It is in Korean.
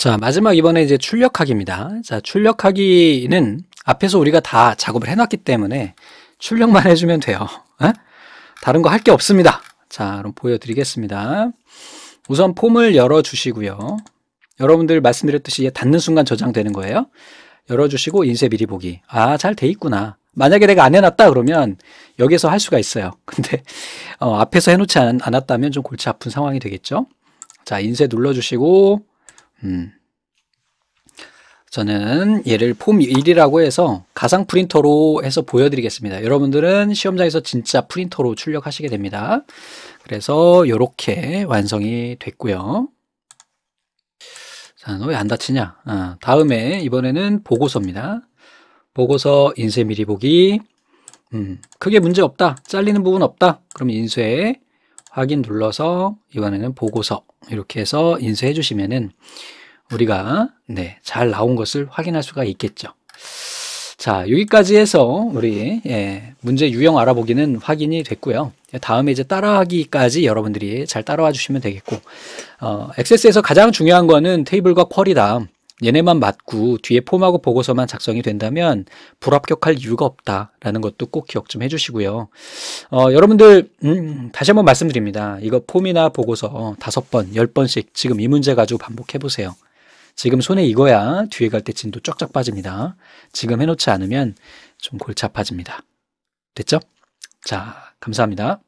자, 마지막 이번에 이제 출력하기입니다. 자, 출력하기는 앞에서 우리가 다 작업을 해놨기 때문에 출력만 해주면 돼요. 어? 다른 거 할 게 없습니다. 자, 그럼 보여드리겠습니다. 우선 폼을 열어주시고요. 여러분들 말씀드렸듯이 닿는 순간 저장되는 거예요. 열어주시고 인쇄 미리 보기. 아, 잘 돼 있구나. 만약에 내가 안 해놨다 그러면 여기에서 할 수가 있어요. 근데 어, 앞에서 해놓지 않았다면 좀 골치 아픈 상황이 되겠죠. 자, 인쇄 눌러주시고 음. 저는 얘를 폼 1이라고 해서 가상 프린터로 해서 보여드리겠습니다. 여러분들은 시험장에서 진짜 프린터로 출력하시게 됩니다. 그래서 이렇게 완성이 됐고요. 자, 너왜안 다치냐? 아, 다음에 이번에는 보고서입니다. 보고서 인쇄 미리 보기. 음, 크게 문제 없다. 잘리는 부분 없다. 그럼 인쇄 확인 눌러서 이번에는 보고서 이렇게 해서 인쇄해 주시면은 우리가 네, 잘 나온 것을 확인할 수가 있겠죠. 자, 여기까지 해서 우리 예, 문제 유형 알아보기는 확인이 됐고요. 다음에 이제 따라하기까지 여러분들이 잘 따라와 주시면 되겠고 어, 액세스에서 가장 중요한 거는 테이블과 쿼리다. 얘네만 맞고 뒤에 폼하고 보고서만 작성이 된다면 불합격할 이유가 없다라는 것도 꼭 기억 좀 해주시고요. 어, 여러분들 음, 다시 한번 말씀드립니다. 이거 폼이나 보고서 다섯 번, 열 번씩 지금 이 문제 가지고 반복해 보세요. 지금 손에 익어야 뒤에 갈 때 진도 쫙쫙 빠집니다. 지금 해놓지 않으면 좀 골치 아파집니다. 됐죠? 자, 감사합니다.